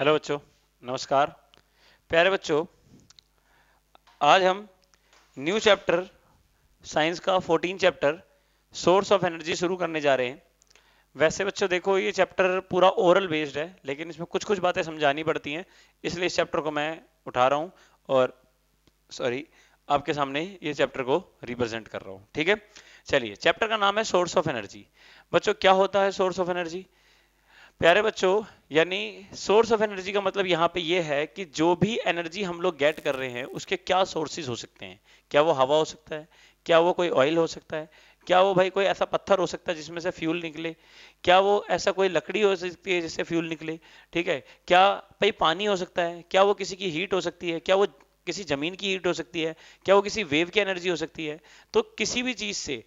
hello बच्चों नमस्कार प्यारे बच्चों आज हम न्यू चैप्टर साइंस का 14 चैप्टर सोर्स ऑफ एनर्जी शुरू करने जा रहे हैं वैसे बच्चों देखो ये चैप्टर पूरा ओरल बेस्ड है लेकिन इसमें कुछ कुछ बातें समझानी पड़ती हैं इसलिए इस चैप्टर को मैं उठा रहा हूँ और सॉरी आपके सामने ये चैप्टर को रिप्रेजेंट कर रहा हूँ ठीक है चलिए चैप्टर का नाम है सोर्स ऑफ एनर्जी बच्चों क्या होता है सोर्स ऑफ एनर्जी प्यारे बच्चों यानी सोर्स ऑफ एनर्जी का मतलब यहाँ पे ये है कि जो भी एनर्जी हम लोग गेट कर रहे हैं उसके क्या सोर्सेज हो सकते हैं क्या वो हवा हो सकता है क्या वो कोई ऑयल हो सकता है क्या वो भाई कोई ऐसा पत्थर हो सकता है जिसमें से फ्यूल निकले क्या वो ऐसा कोई लकड़ी हो सकती है जिससे फ्यूल निकले ठीक है क्या भाई पानी हो सकता है क्या वो किसी की हीट हो सकती है क्या वो किसी जमीन की हीट हो सकती है क्या वो किसी वेव की एनर्जी हो सकती है तो किसी भी चीज से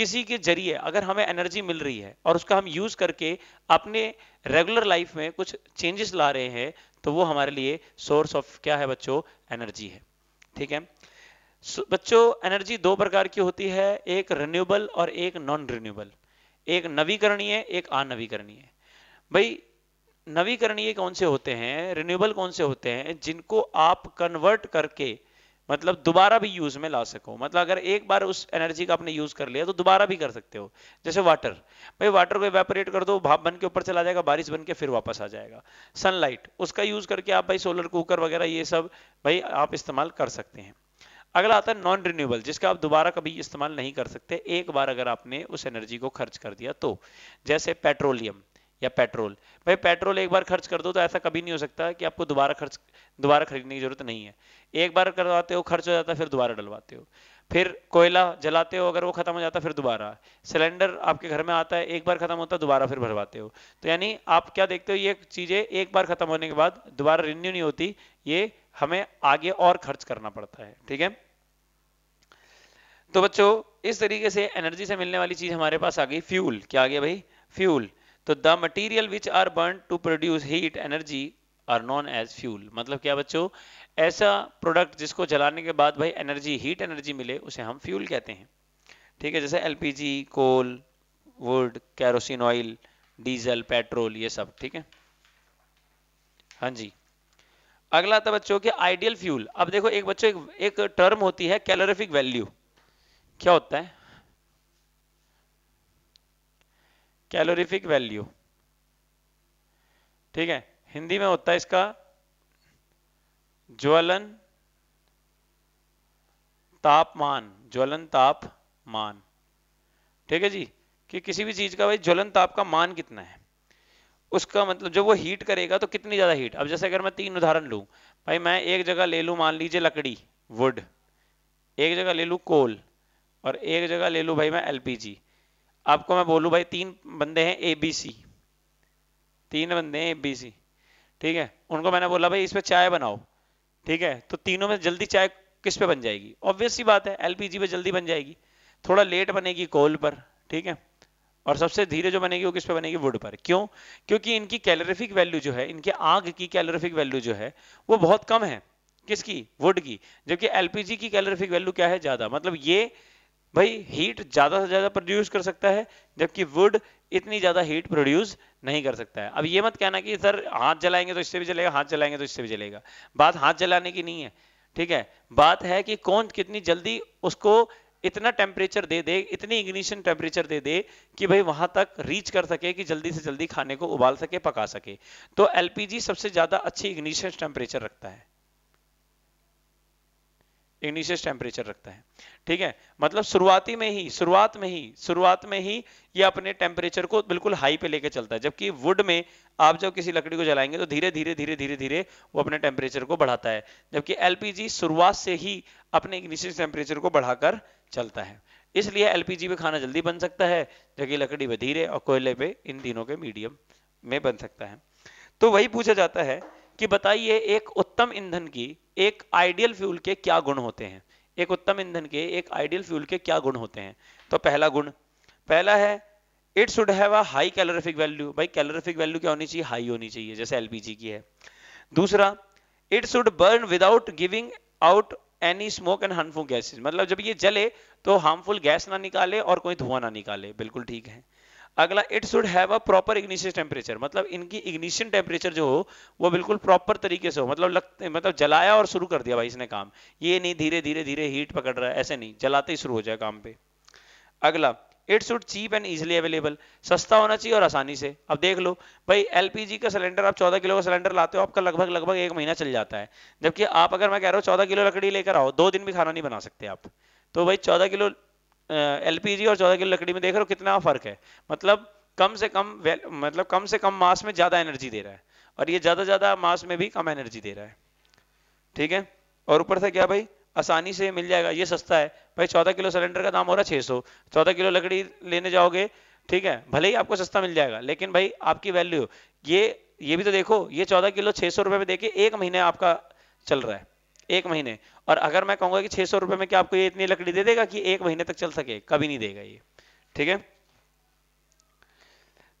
किसी के जरिए अगर हमें एनर्जी मिल रही है और उसका हम यूज करके अपने रेगुलर लाइफ में कुछ चेंजेस ला रहे हैं तो वो हमारे लिए सोर्स ऑफ क्या है बच्चों एनर्जी है ठीक है बच्चों एनर्जी दो प्रकार की होती है एक रिन्यूएबल और एक नॉन रिन्यूएबल एक नवीकरणीय एक अनवीकरणीय भाई नवीकरणीय कौन से होते हैं रिन्यूएबल कौन से होते हैं जिनको आप कन्वर्ट करके मतलब दोबारा भी यूज में ला सको मतलब अगर एक बार उस एनर्जी का आपने यूज कर लिया तो दोबारा भी कर सकते हो जैसे वाटर भाई वाटर को वेपोरेट कर दो भाप बन के ऊपर चला जाएगा बारिश बन के फिर वापस आ जाएगा सनलाइट उसका यूज करके आप भाई सोलर कुकर वगैरह ये सब भाई आप इस्तेमाल कर सकते हैं अगला आता है नॉन रिन्यूएबल जिसका आप दोबारा कभी इस्तेमाल नहीं कर सकते एक बार अगर आपने उस एनर्जी को खर्च कर दिया तो जैसे पेट्रोलियम या पेट्रोल भाई पेट्रोल एक बार खर्च कर दो तो ऐसा कभी नहीं हो सकता कि आपको दोबारा खर्च दोबारा खरीदने की जरूरत नहीं है एक बार करवाते हो खर्च हो जाता है फिर दोबारा डलवाते हो फिर कोयला जलाते हो अगर वो खत्म हो जाता फिर दोबारा सिलेंडर आपके घर में आता है एक बार खत्म होता है दोबारा फिर भरवाते हो तो यानी आप क्या देखते हो ये चीज़ें एक बार खत्म होने के बाद दोबारा रिन्यू नहीं होती ये हमें आगे और खर्च करना पड़ता है ठीक है तो बच्चों इस तरीके से एनर्जी से मिलने वाली चीज़ हमारे पास आ गई फ्यूल क्या आ गया भाई फ्यूल तो the material which are burn to produce heat energy are known as fuel मतलब क्या बच्चों ऐसा प्रोडक्ट जिसको जलाने के बाद भाई एनर्जी हीट एनर्जी मिले उसे हम फ्यूल कहते हैं ठीक है जैसे LPG coal wood kerosene oil diesel petrol ये सब ठीक है हाँ जी अगला था बच्चों के आइडियल फ्यूल अब देखो एक बच्चों एक, एक टर्म होती है कैलोरिफिक वैल्यू क्या होता है कैलोरीफिक वैल्यू ठीक है हिंदी में होता है इसका ज्वलन तापमान ज्वलन तापमान ठीक है जी कि किसी भी चीज का भाई ज्वलन ताप का मान कितना है उसका मतलब जब वो हीट करेगा तो कितनी ज्यादा हीट अब जैसे अगर मैं तीन उदाहरण लू भाई मैं एक जगह ले लू मान लीजिए लकड़ी वुड एक जगह ले लू कोल और एक जगह ले लू भाई मैं एलपीजी आपको मैं बोलूं भाई तीन बंदे हैं ए बी सी तीन बंदे हैं ए बी सी ठीक है उनको मैंने बोला भाई इस पे चाय बनाओ ठीक है तो तीनों में जल्दी चाय किस पे बन जाएगी ऑब्वियस सी बात है एलपीजी पे जल्दी बन जाएगी थोड़ा लेट बनेगी कोल पर ठीक है और सबसे धीरे जो बनेगी वो किस पे बनेगी वुड पर क्यों क्योंकि इनकी कैलोरिफिक वैल्यू जो है इनके आग की कैलोरिफिक वैल्यू जो है वो बहुत कम है किसकी वुड की जबकि एलपीजी की कैलोरिफिक वैल्यू क्या है ज्यादा मतलब ये भाई हीट ज़्यादा से ज़्यादा प्रोड्यूस कर सकता है जबकि वुड इतनी ज़्यादा हीट प्रोड्यूस नहीं कर सकता है अब ये मत कहना कि सर हाथ जलाएंगे तो इससे भी जलेगा हाथ जलाएंगे तो इससे भी जलेगा बात हाथ जलाने की नहीं है ठीक है बात है कि कौन कितनी जल्दी उसको इतना टेम्परेचर दे दे इतनी इग्निशन टेम्परेचर दे दे कि भाई वहां तक रीच कर सके कि जल्दी से जल्दी खाने को उबाल सके पका सके तो एलपीजी सबसे ज़्यादा अच्छी इग्निशन टेम्परेचर रखता है इग्निशियस टेम्परेचर रखता है ठीक है मतलब शुरुआती में ही शुरुआत में ही शुरुआत में ही ये अपने टेम्परेचर को बिल्कुल हाई पे लेके चलता है जबकि वुड में आप जब किसी लकड़ी को जलाएंगे तो धीरे धीरे धीरे धीरे धीरे वो अपने टेम्परेचर को बढ़ाता है जबकि एलपीजी शुरुआत से ही अपने इग्निशियस टेम्परेचर को बढ़ाकर चलता है इसलिए एलपीजी पे खाना जल्दी बन सकता है जबकि लकड़ी पे धीरे और कोयले पे इन तीनों के मीडियम में बन सकता है तो वही पूछा जाता है कि बताइए एक उत्तम ईंधन की एक आइडियल फ्यूल के क्या गुण होते हैं एक उत्तम ईंधन के एक आइडियल फ्यूल के क्या गुण होते हैं तो पहला गुण पहला है it should have a high calorific value भाई कैलोरीफिक वैल्यू क्या होनी चाहिए हाई होनी चाहिए जैसे एलपीजी की है दूसरा it should burn without giving out any smoke and harmful gases मतलब जब ये जले तो हार्मफुल गैस ना निकाले और कोई धुआं ना निकाले बिल्कुल ठीक है अगला it should have a proper ignition temperature मतलब इनकी इग्निशियन टेम्परेचर जो हो वो बिल्कुल प्रॉपर तरीके से हो मतलब लग, मतलब जलाया और शुरू कर दिया भाई इसने काम ये नहीं धीरे धीरे धीरे हीट पकड़ रहा है ऐसे नहीं जलाते ही शुरू हो जाए काम पे अगला it should cheap and easily available सस्ता होना चाहिए और आसानी से अब देख लो भाई एलपीजी का सिलेंडर आप 14 किलो का सिलेंडर लाते हो आपका लगभग लगभग एक महीना चल जाता है जबकि आप अगर मैं कह रहा हूँ 14 किलो लकड़ी लेकर आओ दो दिन भी खाना नहीं बना सकते आप तो भाई 14 किलो एलपीजी और चौदह किलो लकड़ी में देख रहे हो कितना फर्क है मतलब कम से कम मतलब कम से कम मास में ज्यादा एनर्जी दे रहा है और ये ज्यादा ज्यादा मास में भी कम एनर्जी दे रहा है ठीक है और ऊपर से क्या भाई आसानी से मिल जाएगा ये सस्ता है भाई चौदह किलो सिलेंडर का दाम हो रहा है छह सौ चौदह किलो लकड़ी लेने जाओगे ठीक है भले ही आपको सस्ता मिल जाएगा लेकिन भाई आपकी वैल्यू ये ये भी तो देखो ये चौदह किलो छह सौ रुपए में देखिए एक महीने आपका चल रहा है एक महीने और अगर मैं कहूंगा कि छह सौ रुपये में क्या आपको ये इतनी लकड़ी दे देगा कि एक महीने तक चल सके कभी नहीं देगा ये ठीक है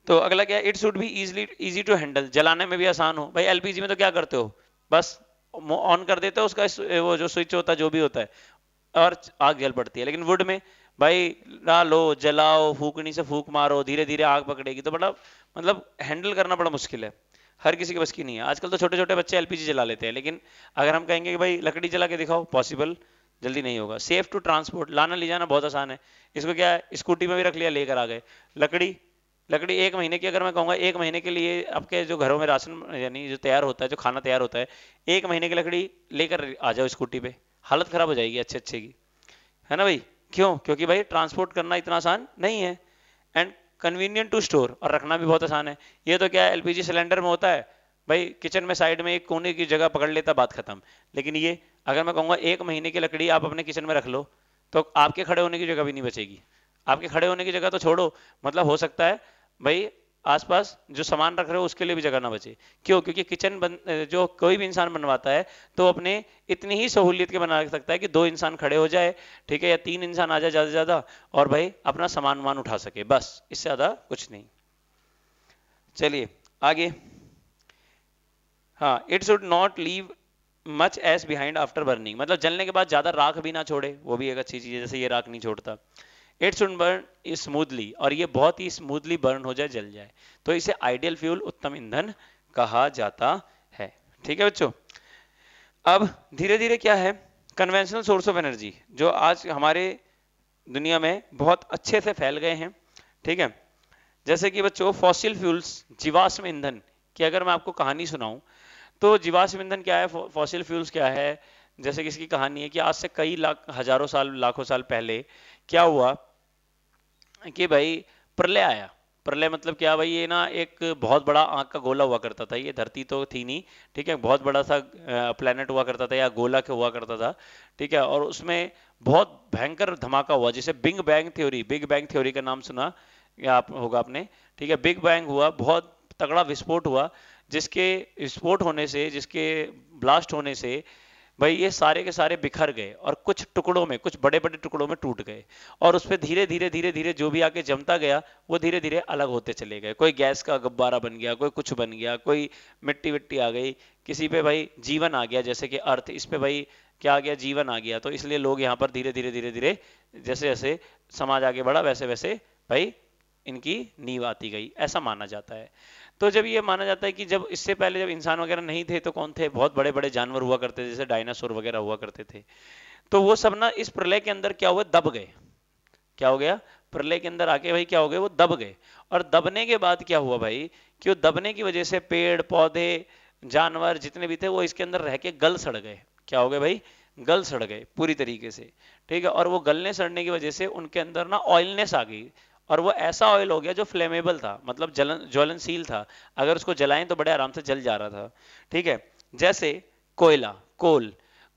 तो अगला क्या इट शुड भी इजिली इजी टू हैंडल जलाने में भी आसान हो भाई एलपीजी में तो क्या करते हो बस ऑन कर देते हो उसका वो जो स्विच होता है जो भी होता है और आग जल पड़ती है लेकिन वुड में भाई डालो जलाओ फूकनी से फूक मारो धीरे धीरे आग पकड़ेगी तो बड़ा मतलब हैंडल मतलब करना बड़ा मुश्किल है हर किसी के बस की नहीं है आजकल तो छोटे छोटे बच्चे एलपीजी जला लेते हैं लेकिन अगर हम कहेंगे कि भाई लकड़ी जला के दिखाओ पॉसिबल जल्दी नहीं होगा सेफ टू ट्रांसपोर्ट लाना ले जाना बहुत आसान है इसको क्या है स्कूटी में भी रख लिया लेकर आ गए लकड़ी लकड़ी एक महीने की अगर मैं कहूँगा एक महीने के लिए आपके जो घरों में राशन यानी जो तैयार होता है जो खाना तैयार होता है एक महीने की लकड़ी लेकर आ जाओ स्कूटी पे हालत ख़राब हो जाएगी अच्छे अच्छे की है ना भाई क्यों क्योंकि भाई ट्रांसपोर्ट करना इतना आसान नहीं है एंड कन्वीनियंट टू स्टोर और रखना भी बहुत आसान है ये तो क्या एलपीजी सिलेंडर में होता है भाई किचन में साइड में एक कोने की जगह पकड़ लेता बात खत्म लेकिन ये अगर मैं कहूँगा एक महीने की लकड़ी आप अपने किचन में रख लो तो आपके खड़े होने की जगह भी नहीं बचेगी आपके खड़े होने की जगह तो छोड़ो मतलब हो सकता है भाई आसपास जो सामान रख रहे हो उसके लिए भी जगह ना बचे क्यों क्योंकि किचन बन जो कोई भी इंसान बनवाता है तो अपने इतनी ही सहूलियत के बना सकता है कि दो इंसान खड़े हो जाए ठीक है या तीन इंसान आ जाए ज़्यादा ज़्यादा और भाई अपना सामान वान उठा सके बस इससे ज़्यादा कुछ नहीं चलिए आगे हाँ it should not leave much ash behind after burning मतलब जलने के बाद ज़्यादा राख भी ना छोड़े वो भी एक अच्छी चीज़ है जैसे ये राख नहीं छोड़ता इट शुड बर्न स्मूथली और ये बहुत ही स्मूथली बर्न हो जाए जल जाए तो इसे आइडियल फ्यूल उत्तम ईंधन कहा जाता है ठीक है बच्चों अब धीरे धीरे क्या है कन्वेंशनल सोर्स ऑफ एनर्जी जो आज हमारे दुनिया में बहुत अच्छे से फैल गए हैं ठीक है जैसे कि बच्चों फॉसिल फ्यूल्स जीवाश्म ईंधन की अगर मैं आपको कहानी सुनाऊं तो जीवाश्म ईंधन क्या है फॉसिल फ्यूल्स क्या है जैसे कि इसकी कहानी है कि आज से कई लाख हजारों साल लाखों साल पहले क्या हुआ कि भाई प्रलय आया प्रलय मतलब क्या भाई ये ना एक बहुत बड़ा आँख का गोला हुआ करता था ये धरती तो थी नहीं ठीक है बहुत बड़ा सा प्लेनेट हुआ करता था या गोला के हुआ करता था ठीक है और उसमें बहुत भयंकर धमाका हुआ जिसे big bang theory big bang theory का नाम सुना आप होगा आपने ठीक है बिग बैंग हुआ बहुत तगड़ा विस्फोट हुआ जिसके विस्फोट होने से जिसके ब्लास्ट होने से भाई ये सारे के सारे बिखर गए और कुछ टुकड़ों में कुछ बड़े बड़े टुकड़ों में टूट गए और उस पर धीरे धीरे धीरे धीरे जो भी आके जमता गया वो धीरे धीरे अलग होते चले गए कोई गैस का गब्बारा बन गया कोई कुछ बन गया कोई मिट्टी विट्टी आ गई किसी पे भाई जीवन आ गया जैसे कि अर्थ इस पे भाई क्या आ गया जीवन आ गया तो इसलिए लोग यहाँ पर धीरे धीरे धीरे धीरे जैसे जैसे समाज आगे बढ़ा वैसे वैसे भाई इनकी नींव आती गई ऐसा माना जाता है तो जब ये माना जाता है कि जब इससे पहले जब इंसान वगैरह नहीं थे तो कौन थे बहुत बड़े बड़े जानवर हुआ करते थे जैसे डायनासोर वगैरह हुआ करते थे तो वो सब ना इस प्रलय के अंदर क्या हुआ दब गए क्या हो गया प्रलय के अंदर आके भाई क्या हो गए वो दब गए और दबने के बाद क्या हुआ भाई कि वो दबने की वजह से पेड़ पौधे जानवर जितने भी थे वो इसके अंदर रह के गल सड़ गए क्या हो गए भाई गल सड़ गए पूरी तरीके से ठीक है और वो गलने सड़ने की वजह से उनके अंदर ना ऑयलनेस आ गई और वो ऐसा ऑयल हो गया जो फ्लेमेबल था मतलब जलन ज्वलनशील था अगर उसको जलाएं तो बड़े आराम से जल जा रहा था ठीक है जैसे कोयला कोल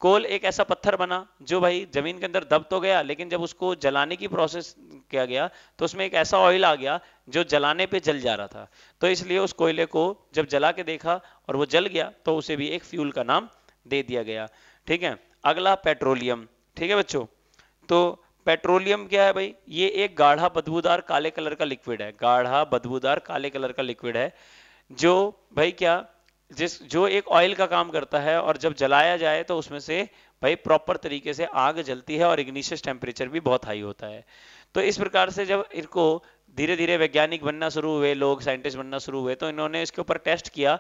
कोल एक ऐसा पत्थर बना जो भाई जमीन के अंदर दब तो गया लेकिन जब उसको जलाने की प्रोसेस किया गया तो उसमें एक ऐसा ऑयल आ गया जो जलाने पे जल जा रहा था तो इसलिए उस कोयले को जब जला के देखा और वो जल गया तो उसे भी एक फ्यूल का नाम दे दिया गया ठीक है अगला पेट्रोलियम ठीक है बच्चों तो पेट्रोलियम क्या है भाई ये एक गाढ़ा बदबूदार काले कलर का लिक्विड है गाढ़ा बदबूदार काले कलर का लिक्विड है जो भाई क्या जिस जो एक ऑयल का काम करता है और जब जलाया जाए तो उसमें से भाई प्रॉपर तरीके से आग जलती है और इग्निशियस टेम्परेचर भी बहुत हाई होता है तो इस प्रकार से जब इनको धीरे धीरे वैज्ञानिक बनना शुरू हुए लोग साइंटिस्ट बनना शुरू हुए तो इन्होंने इसके ऊपर टेस्ट किया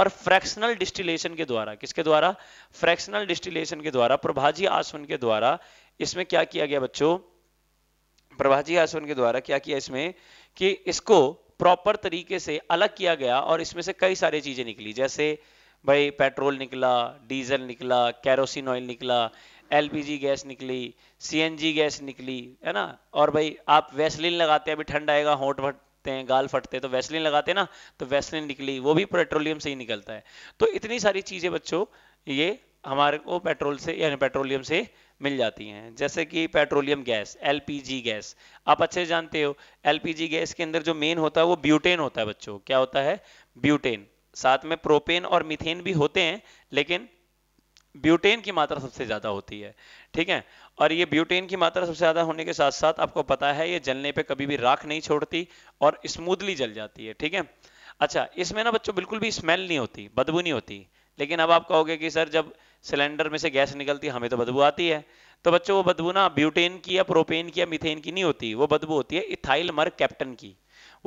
और फ्रैक्शनल डिस्टिलेशन के द्वारा किसके द्वारा फ्रैक्शनल डिस्टिलेशन के द्वारा प्रभाजी आसवन के द्वारा इसमें क्या किया गया बच्चों प्रभाजी आसवन के द्वारा क्या किया इसमें कि इसको प्रॉपर तरीके से अलग किया गया और इसमें से कई सारी चीजें निकली जैसे भाई पेट्रोल निकला डीजल निकला कैरोसिन ऑयल निकला एलपीजी गैस निकली सीएनजी गैस निकली है ना और भाई आप वैसलिन लगाते हैं अभी ठंड आएगा होंठ फटते हैं गाल फटते हैं तो वैसलिन लगाते हैं ना तो वैसलिन निकली वो भी पेट्रोलियम से ही निकलता है तो इतनी सारी चीजें बच्चों ये हमारे को पेट्रोल से यानी पेट्रोलियम से मिल जाती हैं जैसे कि पेट्रोलियम गैस एल गैस आप अच्छे जानते हो एल गैस के अंदर जो मेन होता है वो ब्यूटेन होता है बच्चों क्या होता है ब्यूटेन साथ में प्रोपेन और मिथेन भी होते हैं लेकिन ब्यूटेन की मात्रा सबसे ज़्यादा होती है ठीक है और ये ब्यूटेन की मात्रा सबसे ज़्यादा होने के साथ साथ आपको पता है ये जलने पे कभी भी राख नहीं छोड़ती और स्मूथली जल जाती है ठीक है अच्छा इसमें ना बच्चों बिल्कुल भी स्मेल नहीं होती बदबू नहीं होती लेकिन अब आप कहोगे कि सर जब सिलेंडर में से गैस निकलती है हमें तो बदबू आती है तो बच्चों वो बदबू ना ब्यूटेन की या प्रोपेन की या मिथेन की नहीं होती वो बदबू होती है इथाइल मर कैप्टन की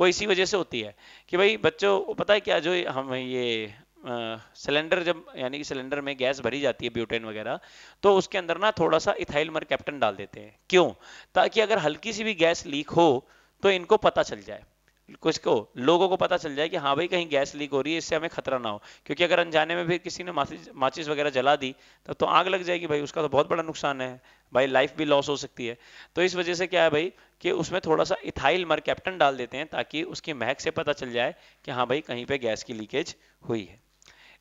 वो इसी वजह से होती है कि भाई बच्चों पता है क्या जो हम ये सिलेंडर जब यानी कि सिलेंडर में गैस भरी जाती है ब्यूटेन वगैरह तो उसके अंदर ना थोड़ा सा इथाइल मर कैप्टन डाल देते हैं क्यों ताकि अगर हल्की सी भी गैस लीक हो तो इनको पता चल जाए कुछ को लोगों को पता चल जाए कि हाँ भाई कहीं गैस लीक हो रही है इससे हमें खतरा ना हो क्योंकि अगर अनजाने में भी किसी ने माचिस वगैरह जला दी तब तो आग लग जाएगी भाई उसका तो बहुत बड़ा नुकसान है भाई लाइफ भी लॉस हो सकती है तो इस वजह से क्या है भाई कि उसमें थोड़ा सा इथाइल मर कैप्टन डाल देते हैं ताकि उसकी महक से पता चल जाए कि हाँ भाई कहीं पर गैस की लीकेज हुई है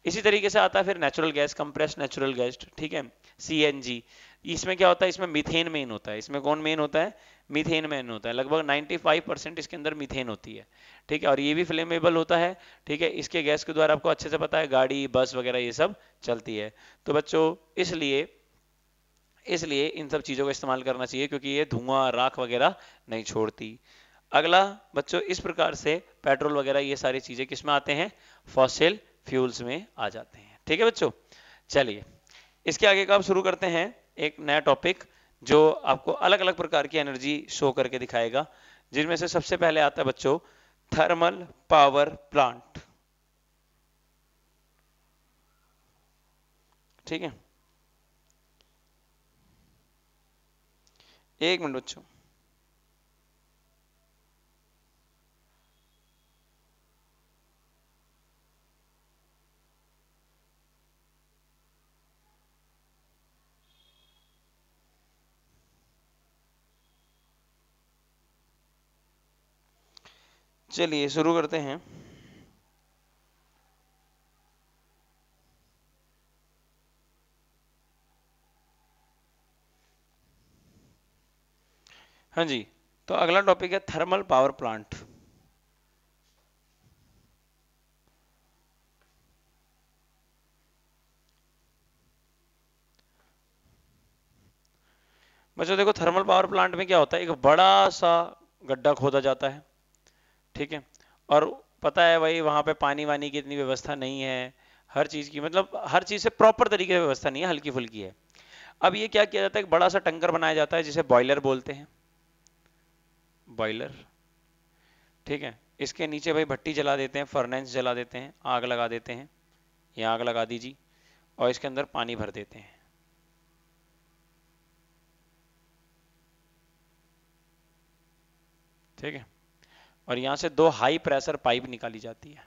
इसी तरीके से आता है फिर natural gas compress natural gas ठीक है सी इसमें क्या होता है इसमें मिथेन मेन होता है इसमें कौन मेन होता है मीथेन में होता है लगभग 95 परसेंट इसके अंदर मीथेन होती है ठीक है और ये भी फ्लेमेबल होता है ठीक है इसके गैस के द्वारा आपको अच्छे से पता है गाड़ी बस वगैरह ये सब चलती है तो बच्चों इसलिए इसलिए इन सब चीज़ों का इस्तेमाल करना चाहिए क्योंकि ये धुआं राख वगैरह नहीं छोड़ती अगला बच्चों इस प्रकार से पेट्रोल वगैरह ये सारी चीज़ें किस में आते हैं फॉसिल फ्यूल्स में आ जाते हैं ठीक है बच्चों चलिए इसके आगे का आप शुरू करते हैं एक नया टॉपिक जो आपको अलग अलग प्रकार की एनर्जी शो करके दिखाएगा जिनमें से सबसे पहले आता है बच्चों थर्मल पावर प्लांट ठीक है एक मिनट बच्चों चलिए शुरू करते हैं हाँ जी तो अगला टॉपिक है थर्मल पावर प्लांट बच्चों देखो थर्मल पावर प्लांट में क्या होता है एक बड़ा सा गड्ढा खोदा जाता है ठीक है और पता है भाई वहाँ पे पानी वानी की इतनी व्यवस्था नहीं है हर चीज़ की मतलब हर चीज़ से प्रॉपर तरीके से व्यवस्था नहीं है हल्की फुल्की है अब ये क्या किया जाता है एक बड़ा सा टंकर बनाया जाता है जिसे बॉयलर बोलते हैं बॉयलर ठीक है इसके नीचे भाई भट्टी जला देते हैं फर्नेंस जला देते हैं आग लगा देते हैं ये आग लगा दीजिए और इसके अंदर पानी भर देते हैं ठीक है और यहां से दो हाई प्रेशर पाइप निकाली जाती है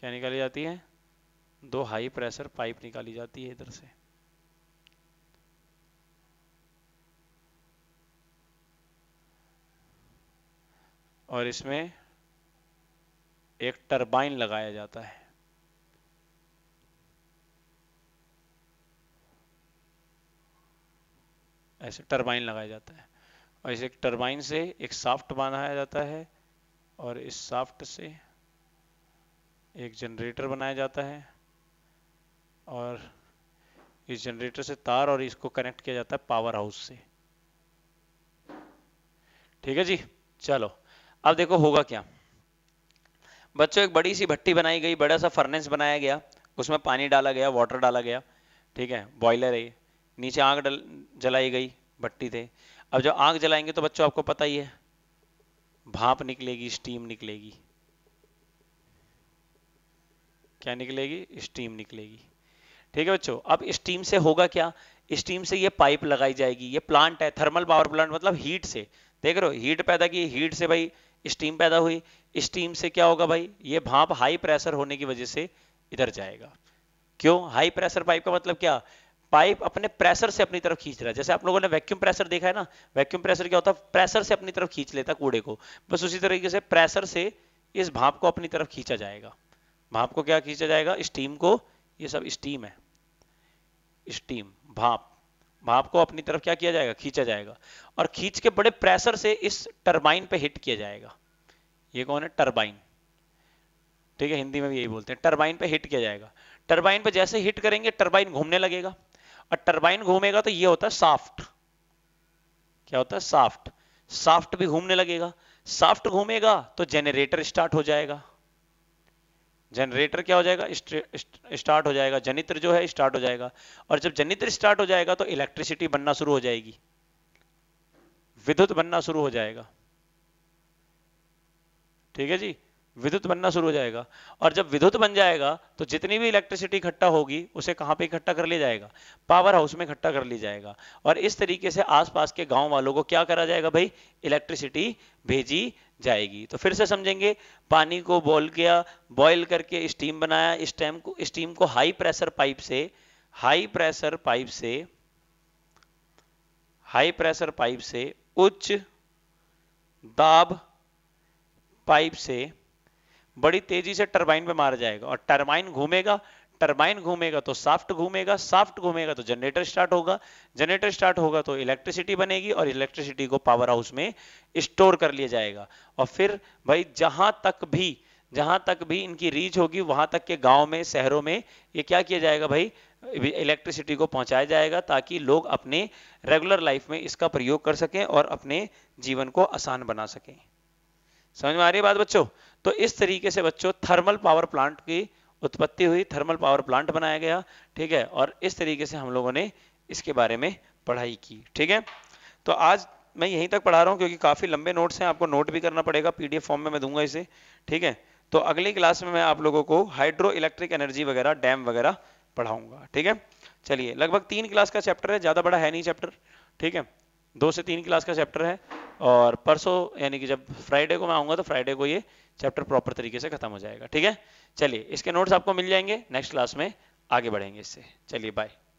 क्या निकाली जाती है दो हाई प्रेशर पाइप निकाली जाती है इधर से और इसमें एक टरबाइन लगाया जाता है ऐसे टरबाइन लगाया जाता है और इसे एक टरबाइन से एक साफ्ट बनाया जाता है और इस साफ्ट से एक जनरेटर बनाया जाता है और इस जनरेटर से तार और इसको कनेक्ट किया जाता है पावर हाउस से ठीक है जी चलो अब देखो होगा क्या बच्चों एक बड़ी सी भट्टी बनाई गई बड़ा सा फर्नेस बनाया गया उसमें पानी डाला गया वाटर डाला गया ठीक है बॉयलर है नीचे आग जलाई गई भट्टी थे अब जब आग जलाएंगे तो बच्चों आपको पता ही है भाप निकलेगी स्टीम निकलेगी क्या निकलेगी स्टीम निकलेगी ठीक है बच्चों अब स्टीम से होगा क्या स्टीम से ये पाइप लगाई जाएगी ये प्लांट है थर्मल पावर प्लांट मतलब हीट से देख रहे हो हीट पैदा की हीट से भाई स्टीम पैदा हुई स्टीम से क्या होगा भाई ये भाप हाई प्रेशर होने की वजह से इधर जाएगा क्यों हाई प्रेशर पाइप का मतलब क्या पाइप अपने प्रेशर से अपनी तरफ खींच रहा है जैसे आप लोगों ने वैक्यूम प्रेशर देखा है ना वैक्यूम प्रेशर क्या होता है प्रेशर से अपनी तरफ खींच लेता कूड़े को बस उसी तरीके से प्रेशर से इस भाप को अपनी तरफ खींचा जाएगा भाप को क्या खींचा जाएगा स्टीम को ये सब स्टीम है स्टीम भाप भाप को अपनी तरफ क्या किया जाएगा खींचा जाएगा और खींच के बड़े प्रेशर से इस टर्बाइन पे हिट किया जाएगा ये कौन है टर्बाइन ठीक है हिंदी में भी यही बोलते हैं टर्बाइन पे हिट किया जाएगा टर्बाइन पे जैसे हिट करेंगे टर्बाइन घूमने लगेगा और घूमेगा तो ये होता है साफ्ट क्या होता है साफ्ट साफ्ट भी घूमने लगेगा साफ्ट घूमेगा तो जनरेटर स्टार्ट हो जाएगा जनरेटर क्या हो जाएगा स्टार्ट हो जाएगा जनित्र जो है स्टार्ट हो जाएगा और जब जनित्र स्टार्ट हो जाएगा तो इलेक्ट्रिसिटी बनना शुरू हो जाएगी विद्युत बनना शुरू हो जाएगा ठीक है जी विद्युत बनना शुरू हो जाएगा और जब विद्युत बन जाएगा तो जितनी भी इलेक्ट्रिसिटी इकट्ठा होगी उसे कहाँ पे इकट्ठा कर लिया जाएगा पावर हाउस में इकट्ठा कर लिया जाएगा और इस तरीके से आसपास के गांव वालों को क्या करा जाएगा भाई इलेक्ट्रिसिटी भेजी जाएगी तो फिर से समझेंगे पानी को बॉल किया बॉयल करके स्टीम बनाया स्टेम को स्टीम को हाई प्रेशर पाइप से हाई प्रेशर पाइप से हाई प्रेशर पाइप से उच्च दाब पाइप से बड़ी तेजी से टर्बाइन पे मारा जाएगा और टर्बाइन घूमेगा टर्बाइन घूमेगा तो साफ्ट घूमेगा साफ्ट घूमेगा तो जनरेटर स्टार्ट होगा जनरेटर स्टार्ट होगा तो इलेक्ट्रिसिटी बनेगी और इलेक्ट्रिसिटी को पावर हाउस में स्टोर कर लिया जाएगा और फिर भाई जहां तक भी जहां तक भी इनकी रीच होगी वहां तक के गांव में शहरों में ये क्या किया जाएगा भाई इलेक्ट्रिसिटी को पहुंचाया जाएगा ताकि लोग अपने रेगुलर लाइफ में इसका प्रयोग कर सकें और अपने जीवन को आसान बना सकें समझ में आ रही है बात बच्चों तो इस तरीके से बच्चों थर्मल पावर प्लांट की उत्पत्ति हुई थर्मल पावर प्लांट बनाया गया ठीक है और इस तरीके से हम लोगों ने इसके बारे में पढ़ाई की ठीक है तो आज मैं यहीं तक पढ़ा रहा हूँ क्योंकि काफ़ी लंबे नोट्स हैं आपको नोट भी करना पड़ेगा पीडीएफ फॉर्म में मैं दूंगा इसे ठीक है तो अगली क्लास में मैं आप लोगों को हाइड्रो इलेक्ट्रिक एनर्जी वगैरह डैम वगैरह पढ़ाऊंगा ठीक है चलिए लगभग तीन क्लास का चैप्टर है ज़्यादा बड़ा है नहीं चैप्टर ठीक है दो से तीन क्लास का चैप्टर है और परसों यानी कि जब फ्राइडे को मैं आऊंगा तो फ्राइडे को ये चैप्टर प्रॉपर तरीके से खत्म हो जाएगा ठीक है चलिए इसके नोट्स आपको मिल जाएंगे नेक्स्ट क्लास में आगे बढ़ेंगे इससे चलिए बाय